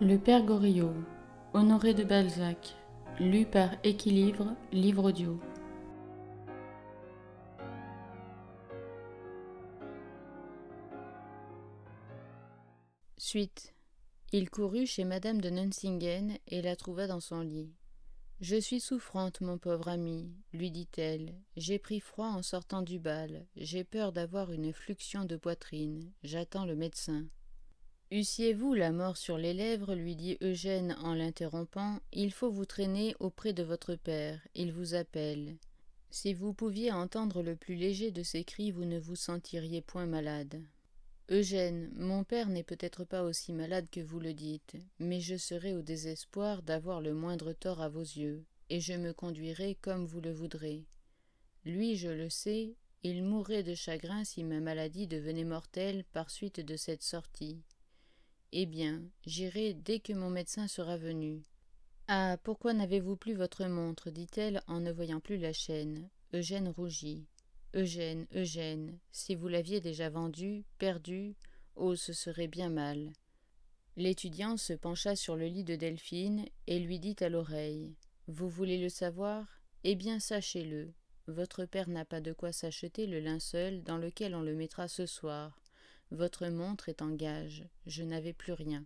Le Père Goriot, Honoré de Balzac, lu par Équilibre, livre audio. Suite. Il courut chez Madame de Nunsingen et la trouva dans son lit. Je suis souffrante, mon pauvre ami, lui dit-elle. J'ai pris froid en sortant du bal. J'ai peur d'avoir une fluxion de poitrine. J'attends le médecin. Eussiez-vous la mort sur les lèvres, lui dit Eugène en l'interrompant, il faut vous traîner auprès de votre père, il vous appelle. Si vous pouviez entendre le plus léger de ses cris, vous ne vous sentiriez point malade. Eugène, mon père n'est peut-être pas aussi malade que vous le dites, mais je serai au désespoir d'avoir le moindre tort à vos yeux, et je me conduirai comme vous le voudrez. Lui, je le sais, il mourrait de chagrin si ma maladie devenait mortelle par suite de cette sortie. Eh bien, j'irai dès que mon médecin sera venu. Ah. Pourquoi n'avez vous plus votre montre? dit elle en ne voyant plus la chaîne. Eugène rougit. Eugène, Eugène, si vous l'aviez déjà vendue, perdue, oh. Ce serait bien mal. L'étudiant se pencha sur le lit de Delphine et lui dit à l'oreille. Vous voulez le savoir? Eh bien sachez le. Votre père n'a pas de quoi s'acheter le linceul dans lequel on le mettra ce soir. Votre montre est en gage. Je n'avais plus rien.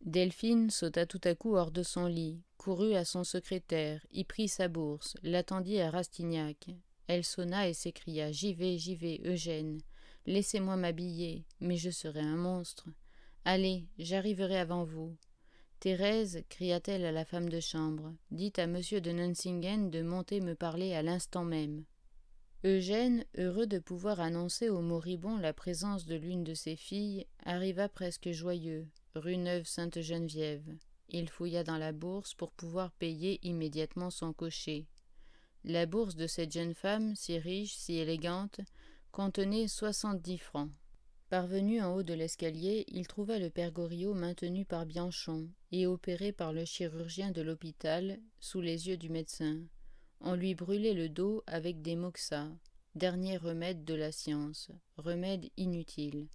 Delphine sauta tout à coup hors de son lit, courut à son secrétaire, y prit sa bourse, l'attendit à Rastignac. Elle sonna et s'écria J'y vais, j'y vais, Eugène. Laissez-moi m'habiller, mais je serai un monstre. Allez, j'arriverai avant vous. Thérèse, cria-t-elle à la femme de chambre, dites à monsieur de Nunsingen de monter me parler à l'instant même. Eugène, heureux de pouvoir annoncer au moribond la présence de l'une de ses filles, arriva presque joyeux, rue Neuve-Sainte-Geneviève. Il fouilla dans la bourse pour pouvoir payer immédiatement son cocher. La bourse de cette jeune femme, si riche, si élégante, contenait soixante-dix francs. Parvenu en haut de l'escalier, il trouva le père Goriot maintenu par Bianchon et opéré par le chirurgien de l'hôpital, sous les yeux du médecin on lui brûlait le dos avec des moxas, dernier remède de la science, remède inutile.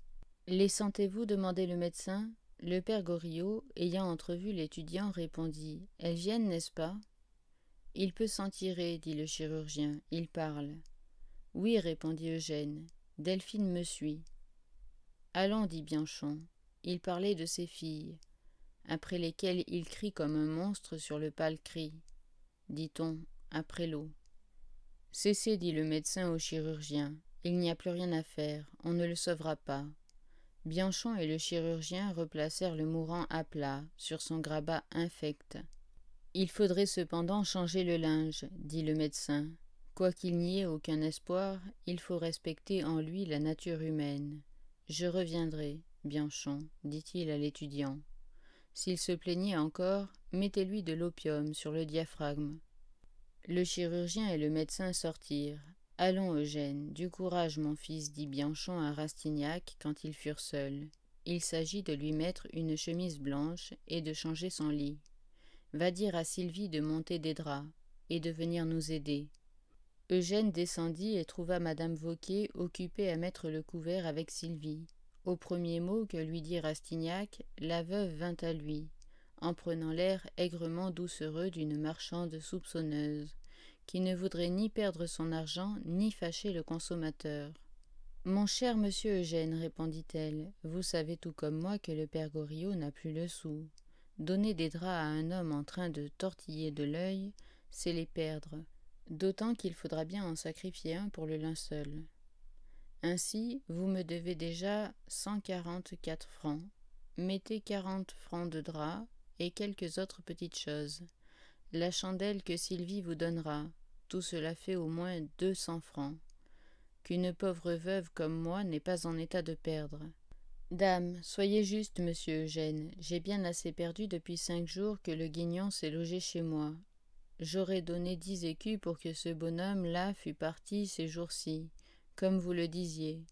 Les sentez-vous demandait le médecin. Le père Goriot, ayant entrevu l'étudiant, répondit Elles viennent, n'est-ce pas Il peut s'en tirer, dit le chirurgien. Il parle. Oui, répondit Eugène. Delphine me suit. Allons, dit Bianchon. Il parlait de ses filles, après lesquelles il crie comme un monstre sur le pâle cri. Dit-on, après l'eau. Cessez, dit le médecin au chirurgien, il n'y a plus rien à faire, on ne le sauvera pas. Bianchon et le chirurgien replacèrent le mourant à plat, sur son grabat infect. Il faudrait cependant changer le linge, dit le médecin. Quoiqu'il n'y ait aucun espoir, il faut respecter en lui la nature humaine. Je reviendrai, Bianchon, dit-il à l'étudiant. S'il se plaignait encore, mettez-lui de l'opium sur le diaphragme. Le chirurgien et le médecin sortirent. Allons, Eugène, du courage, mon fils, dit Bianchon à Rastignac quand ils furent seuls. Il s'agit de lui mettre une chemise blanche et de changer son lit. Va dire à Sylvie de monter des draps et de venir nous aider. Eugène descendit et trouva Madame Vauquier occupée à mettre le couvert avec Sylvie. Au premier mot que lui dit Rastignac, la veuve vint à lui en prenant l'air aigrement doucereux d'une marchande soupçonneuse, qui ne voudrait ni perdre son argent ni fâcher le consommateur. Mon cher monsieur Eugène, répondit-elle, vous savez tout comme moi que le père Goriot n'a plus le sou. Donner des draps à un homme en train de tortiller de l'œil, c'est les perdre, d'autant qu'il faudra bien en sacrifier un pour le linceul. Ainsi, vous me devez déjà cent quarante-quatre francs. Mettez quarante francs de draps et quelques autres petites choses. La chandelle que Sylvie vous donnera, tout cela fait au moins deux cents francs, qu'une pauvre veuve comme moi n'est pas en état de perdre. Dame, soyez juste, monsieur Eugène, j'ai bien assez perdu depuis cinq jours que le guignon s'est logé chez moi. J'aurais donné dix écus pour que ce bonhomme-là fût parti ces jours-ci, comme vous le disiez.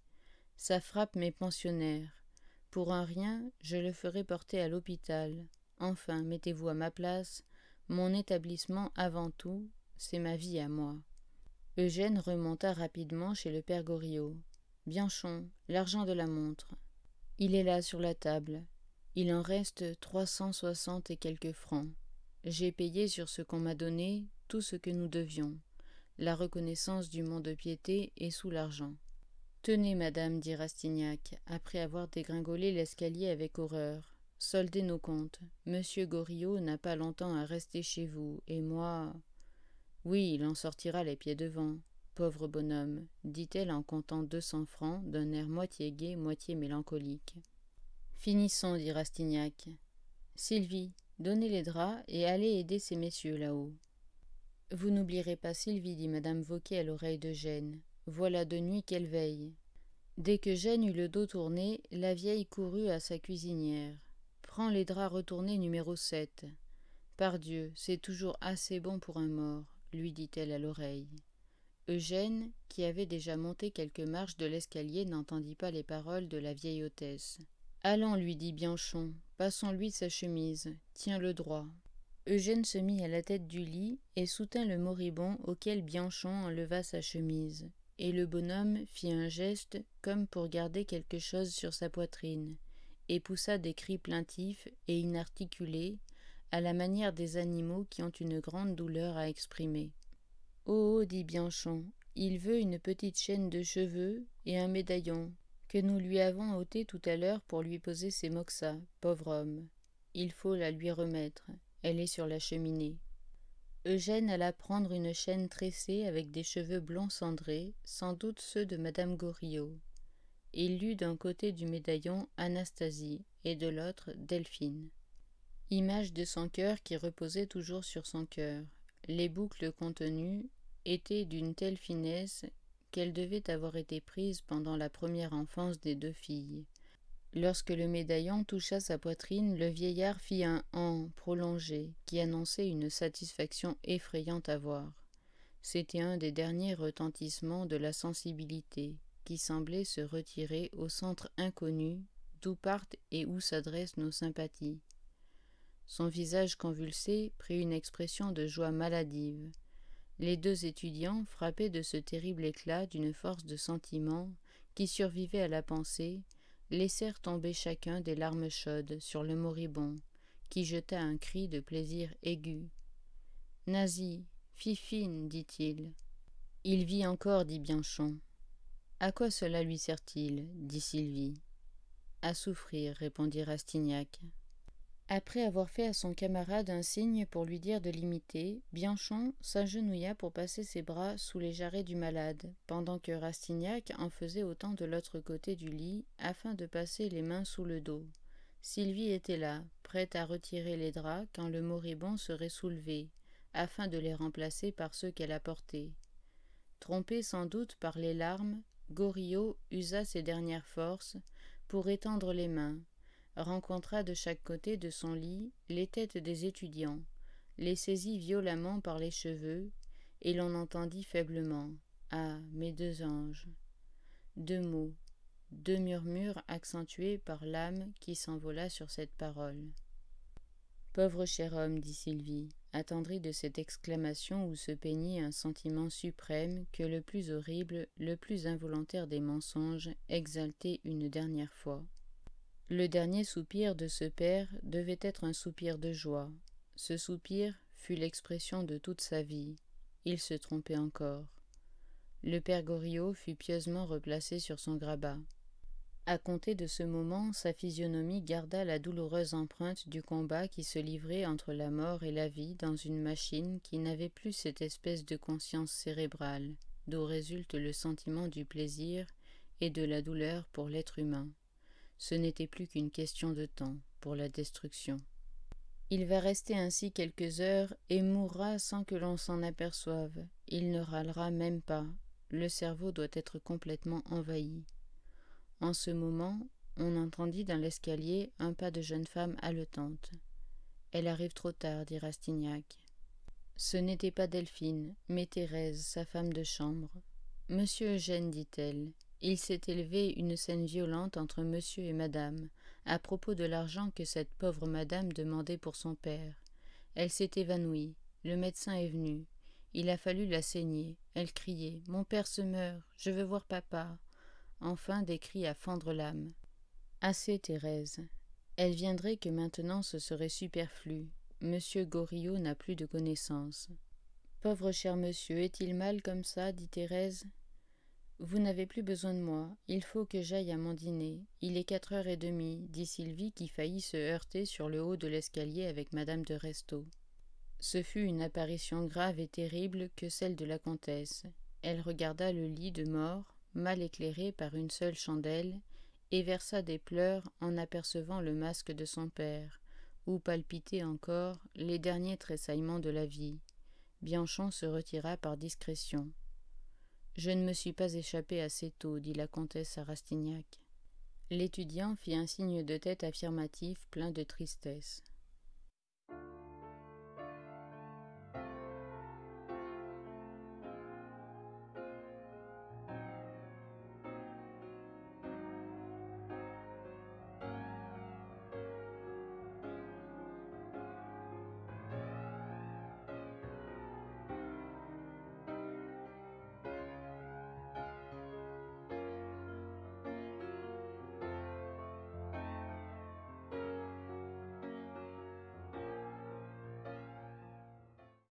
Ça frappe mes pensionnaires. Pour un rien, je le ferai porter à l'hôpital. Enfin, mettez-vous à ma place, mon établissement avant tout, c'est ma vie à moi. Eugène remonta rapidement chez le père Goriot. Bianchon, l'argent de la montre. Il est là sur la table. Il en reste trois cent soixante et quelques francs. J'ai payé sur ce qu'on m'a donné tout ce que nous devions. La reconnaissance du monde de piété est sous l'argent. Tenez, madame, dit Rastignac, après avoir dégringolé l'escalier avec horreur. Soldez nos comptes. Monsieur Goriot n'a pas longtemps à rester chez vous, et moi. Oui, il en sortira les pieds devant. Pauvre bonhomme, dit-elle en comptant deux cents francs d'un air moitié gai, moitié mélancolique. Finissons, dit Rastignac. Sylvie, donnez les draps et allez aider ces messieurs là-haut. Vous n'oublierez pas Sylvie, dit madame Vauquet à l'oreille de Gêne. Voilà de nuit qu'elle veille. Dès que Gêne eut le dos tourné, la vieille courut à sa cuisinière les draps retournés numéro 7. Pardieu, c'est toujours assez bon pour un mort, lui dit-elle à l'oreille. Eugène, qui avait déjà monté quelques marches de l'escalier, n'entendit pas les paroles de la vieille hôtesse. Allons, lui dit Bianchon, passons-lui sa chemise, tiens-le droit. Eugène se mit à la tête du lit et soutint le moribond auquel Bianchon enleva sa chemise, et le bonhomme fit un geste comme pour garder quelque chose sur sa poitrine et poussa des cris plaintifs et inarticulés, à la manière des animaux qui ont une grande douleur à exprimer. Oh, dit Bianchon, il veut une petite chaîne de cheveux et un médaillon, que nous lui avons ôté tout à l'heure pour lui poser ses moxas, pauvre homme. Il faut la lui remettre, elle est sur la cheminée. Eugène alla prendre une chaîne tressée avec des cheveux blonds cendrés, sans doute ceux de madame Goriot. Il lut d'un côté du médaillon Anastasie et de l'autre Delphine. Image de son cœur qui reposait toujours sur son cœur. Les boucles contenues étaient d'une telle finesse qu'elles devaient avoir été prises pendant la première enfance des deux filles. Lorsque le médaillon toucha sa poitrine, le vieillard fit un en prolongé qui annonçait une satisfaction effrayante à voir. C'était un des derniers retentissements de la sensibilité qui semblait se retirer au centre inconnu d'où partent et où s'adressent nos sympathies. Son visage convulsé prit une expression de joie maladive. Les deux étudiants, frappés de ce terrible éclat d'une force de sentiment qui survivait à la pensée, laissèrent tomber chacun des larmes chaudes sur le moribond, qui jeta un cri de plaisir aigu. Nazi, Fifine, dit-il. Il vit encore, dit Bianchon. À quoi cela lui sert-il dit Sylvie. À souffrir, répondit Rastignac. Après avoir fait à son camarade un signe pour lui dire de l'imiter, Bianchon s'agenouilla pour passer ses bras sous les jarrets du malade, pendant que Rastignac en faisait autant de l'autre côté du lit, afin de passer les mains sous le dos. Sylvie était là, prête à retirer les draps quand le moribond serait soulevé, afin de les remplacer par ceux qu'elle apportait. Trompée sans doute par les larmes, Goriot usa ses dernières forces pour étendre les mains, rencontra de chaque côté de son lit les têtes des étudiants, les saisit violemment par les cheveux, et l'on entendit faiblement Ah, mes deux anges Deux mots, deux murmures accentués par l'âme qui s'envola sur cette parole. Pauvre cher homme, dit Sylvie, attendri de cette exclamation où se peignit un sentiment suprême que le plus horrible, le plus involontaire des mensonges, exaltait une dernière fois. Le dernier soupir de ce père devait être un soupir de joie. Ce soupir fut l'expression de toute sa vie. Il se trompait encore. Le père Goriot fut pieusement replacé sur son grabat. À compter de ce moment, sa physionomie garda la douloureuse empreinte du combat qui se livrait entre la mort et la vie dans une machine qui n'avait plus cette espèce de conscience cérébrale, d'où résulte le sentiment du plaisir et de la douleur pour l'être humain. Ce n'était plus qu'une question de temps pour la destruction. Il va rester ainsi quelques heures et mourra sans que l'on s'en aperçoive. Il ne râlera même pas. Le cerveau doit être complètement envahi. En ce moment, on entendit dans l'escalier un pas de jeune femme haletante. Elle arrive trop tard, dit Rastignac. Ce n'était pas Delphine, mais Thérèse, sa femme de chambre. Monsieur Eugène, dit-elle, il s'est élevé une scène violente entre monsieur et madame, à propos de l'argent que cette pauvre madame demandait pour son père. Elle s'est évanouie. Le médecin est venu. Il a fallu la saigner. Elle criait Mon père se meurt. Je veux voir papa enfin des cris à fendre l'âme. Assez, Thérèse. Elle viendrait que maintenant ce serait superflu. Monsieur Goriot n'a plus de connaissances. « Pauvre cher monsieur, est-il mal comme ça dit Thérèse. Vous n'avez plus besoin de moi, il faut que j'aille à mon dîner. Il est quatre heures et demie, dit Sylvie qui faillit se heurter sur le haut de l'escalier avec madame de Restaud. Ce fut une apparition grave et terrible que celle de la comtesse. Elle regarda le lit de mort, mal éclairé par une seule chandelle, et versa des pleurs en apercevant le masque de son père, où palpitaient encore les derniers tressaillements de la vie. Bianchon se retira par discrétion. Je ne me suis pas échappé assez tôt, dit la comtesse à Rastignac. L'étudiant fit un signe de tête affirmatif plein de tristesse.